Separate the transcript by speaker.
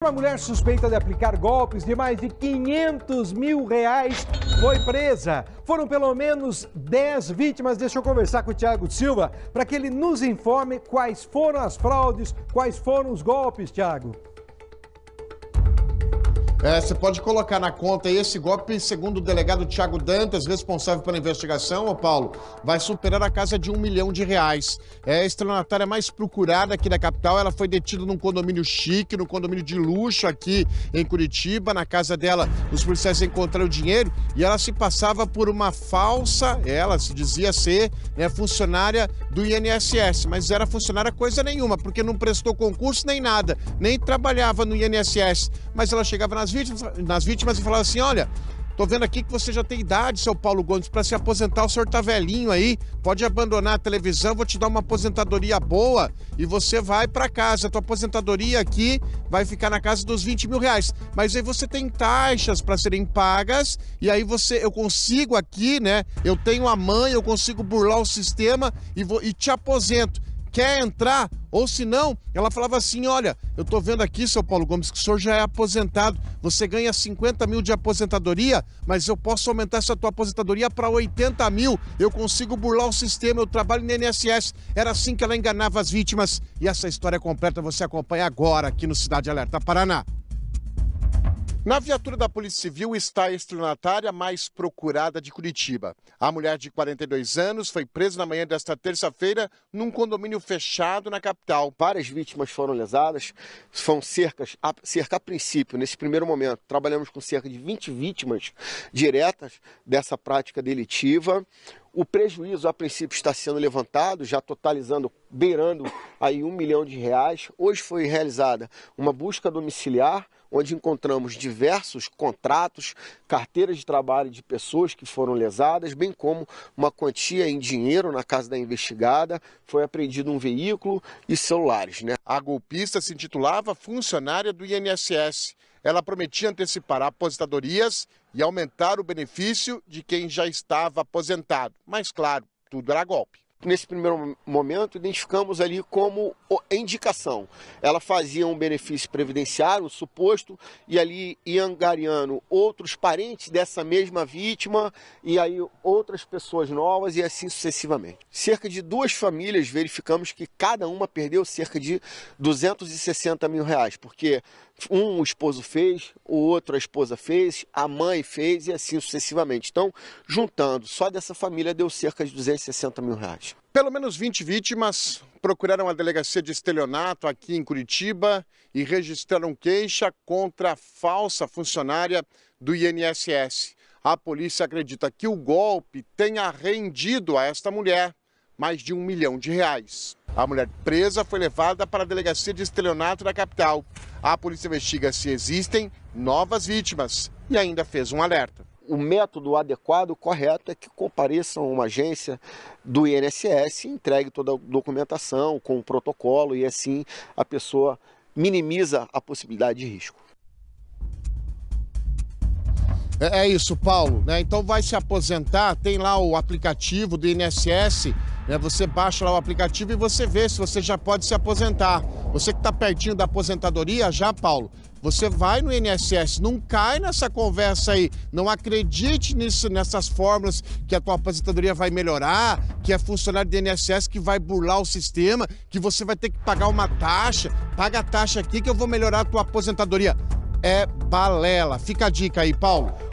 Speaker 1: Uma mulher suspeita de aplicar golpes de mais de 500 mil reais foi presa. Foram pelo menos 10 vítimas. Deixa eu conversar com o Tiago Silva para que ele nos informe quais foram as fraudes, quais foram os golpes, Tiago. É, você pode colocar na conta esse golpe, segundo o delegado Tiago Dantas, responsável pela investigação, ô Paulo, vai superar a casa de um milhão de reais. É a estelionatária mais procurada aqui da capital. Ela foi detida num condomínio chique, num condomínio de luxo aqui em Curitiba. Na casa dela, os policiais encontraram o dinheiro e ela se passava por uma falsa, ela se dizia ser né, funcionária do INSS, mas era funcionária coisa nenhuma, porque não prestou concurso nem nada, nem trabalhava no INSS, mas ela chegava nas nas vítimas, nas vítimas e falava assim: olha, tô vendo aqui que você já tem idade, seu Paulo Gomes, para se aposentar, o senhor tá velhinho aí, pode abandonar a televisão, vou te dar uma aposentadoria boa e você vai para casa. A tua aposentadoria aqui vai ficar na casa dos 20 mil reais. Mas aí você tem taxas para serem pagas, e aí você, eu consigo aqui, né? Eu tenho a mãe, eu consigo burlar o sistema e, vou, e te aposento quer entrar? Ou se não, ela falava assim: olha, eu estou vendo aqui, seu Paulo Gomes, que o senhor já é aposentado, você ganha 50 mil de aposentadoria, mas eu posso aumentar essa tua aposentadoria para 80 mil, eu consigo burlar o sistema, eu trabalho no INSS. Era assim que ela enganava as vítimas. E essa história é completa você acompanha agora aqui no Cidade Alerta Paraná. Na viatura da Polícia Civil está a estelionatária mais procurada de Curitiba. A mulher de 42 anos foi presa na manhã desta terça-feira num
Speaker 2: condomínio fechado na capital. Várias vítimas foram lesadas, foram cercas, a, cerca a princípio, nesse primeiro momento. Trabalhamos com cerca de 20 vítimas diretas dessa prática delitiva. O prejuízo, a princípio, está sendo levantado, já totalizando, beirando aí um milhão de reais. Hoje foi realizada uma busca domiciliar onde encontramos diversos contratos, carteiras de trabalho de pessoas que foram lesadas, bem como uma quantia em dinheiro na casa da investigada. Foi apreendido um veículo e celulares. Né? A golpista se intitulava funcionária do
Speaker 1: INSS. Ela prometia antecipar aposentadorias e aumentar o benefício de
Speaker 2: quem já estava aposentado. Mas, claro, tudo era golpe nesse primeiro momento, identificamos ali como indicação. Ela fazia um benefício previdenciário, um suposto, e ali ia angariando outros parentes dessa mesma vítima e aí outras pessoas novas e assim sucessivamente. Cerca de duas famílias verificamos que cada uma perdeu cerca de 260 mil reais, porque um o esposo fez, o outro a esposa fez, a mãe fez e assim sucessivamente. Então, juntando, só dessa família deu cerca de 260 mil reais.
Speaker 1: Pelo menos 20 vítimas procuraram a delegacia de estelionato aqui em Curitiba e registraram queixa contra a falsa funcionária do INSS. A polícia acredita que o golpe tenha rendido a esta mulher mais de um milhão de reais. A mulher presa foi levada para a delegacia de estelionato da capital. A polícia investiga
Speaker 2: se existem novas vítimas e ainda fez um alerta. O método adequado, correto, é que compareçam a uma agência do INSS entregue toda a documentação com o protocolo e assim a pessoa minimiza a possibilidade de risco.
Speaker 1: É, é, isso, Paulo. Né? Então vai se aposentar, tem lá o aplicativo do INSS, né? você baixa lá o aplicativo e você vê se você já pode se aposentar. Você que está pertinho da aposentadoria já, Paulo, você vai no INSS, não cai nessa conversa aí, não acredite nisso, nessas fórmulas que a tua aposentadoria vai melhorar, que é funcionário do INSS que vai burlar o sistema, que você vai ter que pagar uma taxa, paga a taxa aqui que eu vou melhorar a tua aposentadoria é balela. Fica a dica aí, Paulo.